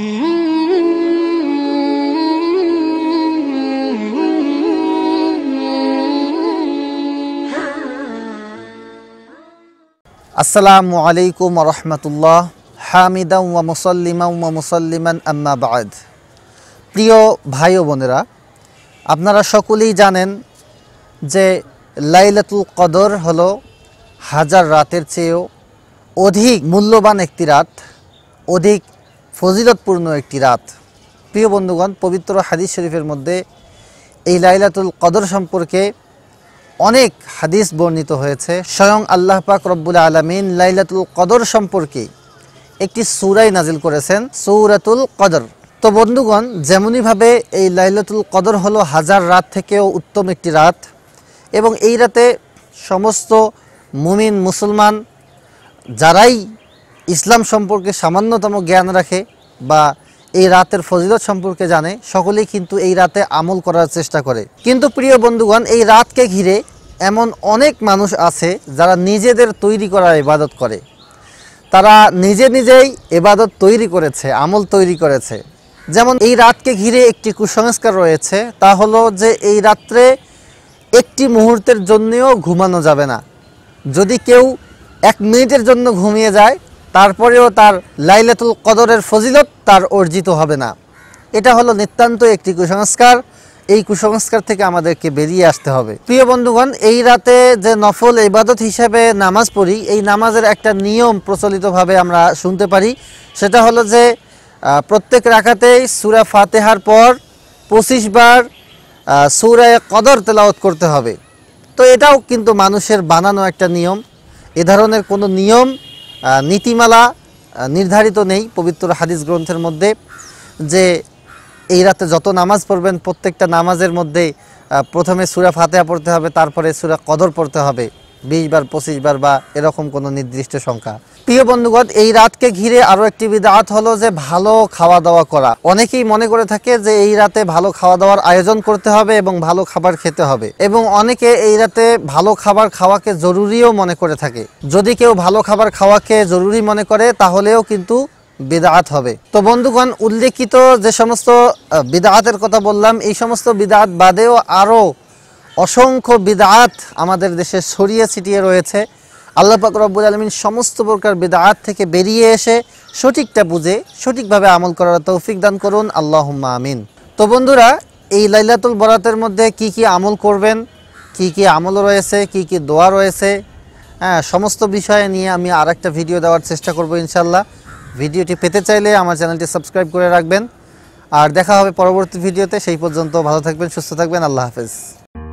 আসসালামু আলাইকুম রহমতুল্লাহ হামিদা ওয়া মুসল্লিমা ওয়া মুসল্লিমান আম্মা বাদ প্রিয় ভাই ও বোনেরা আপনারা সকলেই জানেন যে লাইলাতুল কদর হলো হাজার রাতের চেয়েও অধিক মূল্যবান একটি রাত অধিক ফজিলতপূর্ণ একটি রাত প্রিয় বন্ধুগণ পবিত্র হাদিস শরীফের মধ্যে এই লাইলাতুল কদর সম্পর্কে অনেক হাদিস বর্ণিত হয়েছে স্বয়ং আল্লাহ পাক রব্বুল আলমিন লাইলাতুল কদর সম্পর্কে একটি সুরাই নাজিল করেছেন সৌরাতুল কদর তো বন্ধুগণ যেমনইভাবে এই লাইলাতুল কদর হলো হাজার রাত থেকেও উত্তম একটি রাত এবং এই রাতে সমস্ত মুমিন মুসলমান যারাই ইসলাম সম্পর্কে সামান্যতম জ্ঞান রাখে বা এই রাতের ফজিলত সম্পর্কে জানে সকলেই কিন্তু এই রাতে আমল করার চেষ্টা করে কিন্তু প্রিয় বন্ধুগণ এই রাতকে ঘিরে এমন অনেক মানুষ আছে যারা নিজেদের তৈরি করার ইবাদত করে তারা নিজে নিজেই এবাদত তৈরি করেছে আমল তৈরি করেছে যেমন এই রাতকে ঘিরে একটি কুসংস্কার রয়েছে তা হলো যে এই রাত্রে একটি মুহূর্তের জন্যেও ঘুমানো যাবে না যদি কেউ এক মিনিটের জন্য ঘুমিয়ে যায় তারপরেও তার লাইলাতুল কদরের ফজিলত তার অর্জিত হবে না এটা হলো নিতান্ত একটি কুসংস্কার এই কুসংস্কার থেকে আমাদেরকে বেরিয়ে আসতে হবে প্রিয় বন্ধুগণ এই রাতে যে নফল ইবাদত হিসাবে নামাজ পড়ি এই নামাজের একটা নিয়ম প্রচলিতভাবে আমরা শুনতে পারি সেটা হলো যে প্রত্যেক রাখাতেই সুরা ফাতেহার পর পঁচিশ বার সুরায় কদর তেলাওত করতে হবে তো এটাও কিন্তু মানুষের বানানো একটা নিয়ম এ ধরনের কোনো নিয়ম নীতিমালা নির্ধারিত নেই পবিত্র হাদিস গ্রন্থের মধ্যে যে এই রাতে যত নামাজ পড়বেন প্রত্যেকটা নামাজের মধ্যে প্রথমে সুরা ফাতেহা পড়তে হবে তারপরে সুরা কদর পড়তে হবে বিশ বার পঁচিশ বার বা এরকম কোনো নির্দিষ্ট সংখ্যা প্রিয় বন্ধুগণ এই রাতকে ঘিরে আরও একটি বিদাত হলো যে ভালো খাওয়া দাওয়া করা অনেকেই মনে করে থাকে যে এই রাতে ভালো খাওয়া দাওয়ার আয়োজন করতে হবে এবং ভালো খাবার খেতে হবে এবং অনেকে এই রাতে ভালো খাবার খাওয়াকে জরুরিও মনে করে থাকে যদি কেউ ভালো খাবার খাওয়াকে জরুরি মনে করে তাহলেও কিন্তু বিদাত হবে তো বন্ধুগণ উল্লেখিত যে সমস্ত বিদাতের কথা বললাম এই সমস্ত বিদাত বাদেও আরও অসংখ্য বিদাত আমাদের দেশে ছড়িয়ে ছিটিয়ে রয়েছে আল্লাহ পাক রব্বুল আলমিন সমস্ত প্রকার বিদাত থেকে বেরিয়ে এসে সঠিকটা বুঝে সঠিকভাবে আমল করার তৌফিক দান করুন আল্লাহ আমিন তো বন্ধুরা এই লাইলাতুল বরাতের মধ্যে কি কি আমল করবেন কি কি আমল রয়েছে কি কি দোয়া রয়েছে হ্যাঁ সমস্ত বিষয়ে নিয়ে আমি আর একটা ভিডিও দেওয়ার চেষ্টা করব ইনশাল্লাহ ভিডিওটি পেতে চাইলে আমার চ্যানেলটি সাবস্ক্রাইব করে রাখবেন আর দেখা হবে পরবর্তী ভিডিওতে সেই পর্যন্ত ভালো থাকবেন সুস্থ থাকবেন আল্লাহ হাফেজ